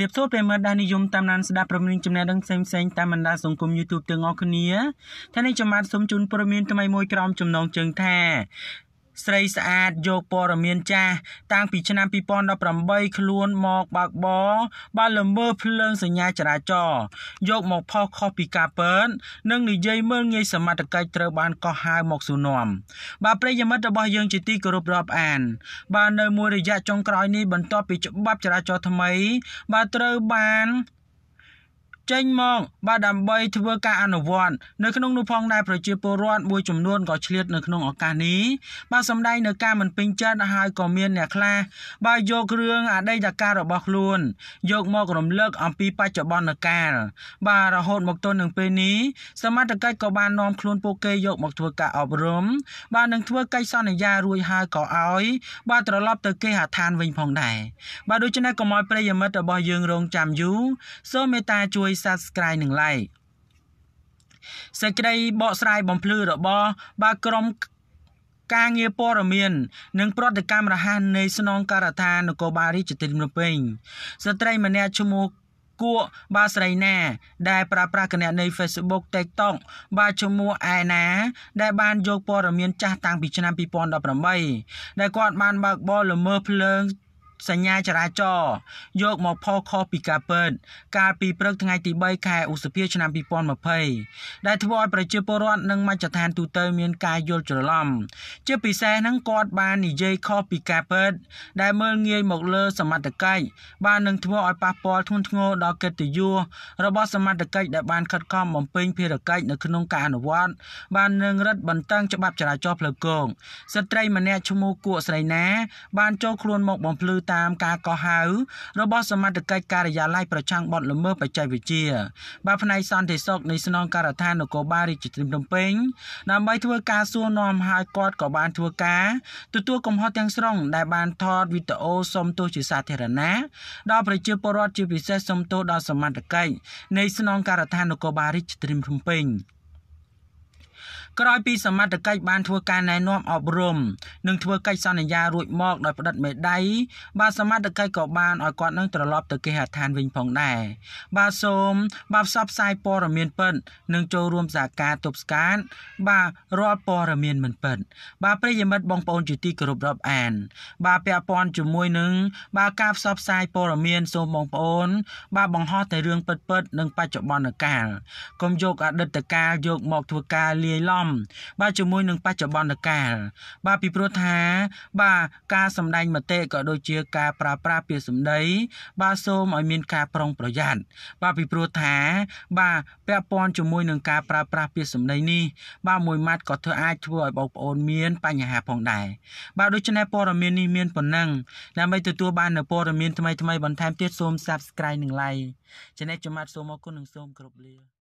រៀបសួរប្រិមត្តដែលនិយមតាមដានស្ដាប់ព្រមនឹងចំណេះដឹងផ្សេងៗតាមបណ្ដាសង្គម YouTube ទាំងអស់គ្នាថ្ងៃនេះខ្ញុំបាទសូមជូនព័ត៌មានថ្មីមួយក្រោមចំណងជើងថាស្រីស្អាតយកព័ត៌មានចាស់តាំងពីឆ្នាំ2018ខ្លួនមកបើកបរបានល្មើសភ្លើងសញ្ញាចរាចរណ៍យកមកផុសខុសពីការពិតនិងនិយាយមើលងាយសមត្ថកិច្ចត្រូវបានកោះហៅមកស៊ូនំបាទប្រិយមិត្តរបស់យើងជាទីគោរពរាប់អាន បាទនៅមួយរយៈចុងក្រោយនេះបន្ទាប់ពីច្បាប់ចរាចរណ៍ថ្មី បាទត្រូវបានចេញមកបាទដើម្បី ធ្វើការអនុវត្តនៅក្នុងនោះផងដែរប្រជាពលរដ្ឋមួយចំនួនក៏ឆ្លៀតនៅក្នុងឱកាសនេះបាទសម្ដែងនៅការមិនពេញចិត្តហើយក៏មានអ្នកខ្លះ បាទយករឿងអតីតកាលរបស់ខ្លួន យកមករំលឹកអំពីបច្ចុប្បន្នកាលបាទរហូត មកទល់នឹងពេលនេះសមត្ថកិច្ចក៏បាននាំខ្លួនពួកគេយកមកធ្វើការអប់រំបាទនឹងធ្វើកិច្ចសន្យារួចហើយក៏ឲ្យ បាទត្រឡប់ទៅគេហដ្ឋានវិញផងដែរបាទដូច្នេះកុំឲ្យប្រិយមិត្តរបស់យើងរងចាំយូរសូមមេត្តាជួយ Subscribe និង Like សេចក្តីបកស្រាយបំភ្លឺរបស់បាក្រមការងារព័ត៌មាននិង ប្រតិកម្មរហ័សនៃស្នងការដ្ឋាននគរបាលរាជធានីភ្នំពេញស្ត្រីម្នាក់ឈ្មោះគួបាស្រីណា ដែលប្រើប្រាស់គណនី Facebook TikTok បាឈ្មោះអែណា ដែលបានយកព័ត៌មានចាស់តាំងពីឆ្នាំ2018ដែលគាត់បានបើកបរល្មើសភ្លើងសញ្ញាចរាចរណ៍យកមកផុសខុសពីការពិតកាលពីព្រឹកថ្ងៃទី3ខែឧសភាឆ្នាំ2020ដែលធ្វើឲ្យប្រជាពលរដ្ឋនិងមជ្ឈដ្ឋានទូទៅមានការយល់ច្រឡំជាពិសេសហ្នឹងគាត់បាននិយាយខុសពីការពិតដែលមើលងាយមកលើសមត្ថកិច្ចបាននឹងធ្វើឲ្យប៉ះពាល់ធ្ងន់ធ្ងរដល់កិត្តិយសរបស់សមត្ថកិច្ចដែលបានខិតខំបំពេញភារកិច្ចនៅក្នុងការអនុវត្តបាននឹងរឹតបន្តឹងច្បាប់ចរាចរណ៍ផ្លូវគោកស្ត្រីម្នាក់ឈ្មោះគួស្រីណា បានចូលខ្លួនមកបំភ្លឺតាមការកោះហៅរបស់សមត្ថកិច្ចការិយាល័យប្រឆាំងបទល្មើសបច្ចេកវិទ្យាបាទផ្នែកសន្តិសុខនៃស្នងការដ្ឋាននគរបាលរាជធានីភ្នំពេញដើម្បីធ្វើការសួរនាំហើយគាត់ក៏បានធ្វើការទទួលកំហុសទាំងស្រុងដែលបានថតវីដេអូសុំទោសជាសាធារណៈដល់ប្រជាពលរដ្ឋជាពិសេសសុំទោសដល់សមត្ថកិច្ចនៃស្នងការដ្ឋាននគរបាលរាជធានីភ្នំពេញក្រោយពីសមត្ថកិច្ចបានធ្វើការណែនាំអប់រំនិងធ្វើកិច្ចសន្យារួចមកដោយផ្តិតមេដៃបាទសមត្ថកិច្ចក៏បានឲ្យគាត់នឹងត្រឡប់ទៅគេហដ្ឋានវិញផងដែរបាទសូមបាទផ្សព្វផ្សាយព័ត៌មានពិតនិងចូលរួមសហការទប់ស្កាត់បាទរាល់ព័ត៌មានមិនពិតបាទប្រិយមិត្តបងប្អូនជាទីគោរពរាប់អានបាទពាក់ព័ន្ធជាមួយនឹងបាទការផ្សព្វផ្សាយព័ត៌មានសូមបងប្អូនបាទបង្ហោះតែរឿងពិតៗនិងបច្ចុប្បន្នកាលកុំយកអតីតកាលយកមក ធ្វើការលាយឡំមបាទជាមួយនឹងបច្ចុប្បន្នកាលបាទពីព្រោះថា បាទការសម្ដែងមតិក៏ដូចជាការប្រើប្រាស់ពាក្យសម្ដី បាទសូមឲ្យមានការប្រុងប្រយ័ត្នបាទពីព្រោះថា បាទពាក់ព័ន្ធជាមួយនឹងការប្រើប្រាស់ពាក្យសម្ដីនេះបាទមួយម៉ាត់ក៏ធ្វើអាចធ្វើឲ្យបងប្អូនមានបញ្ហាផងដែរបាទដូច្នេះព័ត៌មាននេះមានប៉ុណ្ណឹងដើម្បីទទួលបាននូវព័ត៌មានថ្មីៗបន្ថែមទៀតសូម Subscribe និង Like ចំណែកចំមាត់សូមអរគុណនិងសូមគោរពលា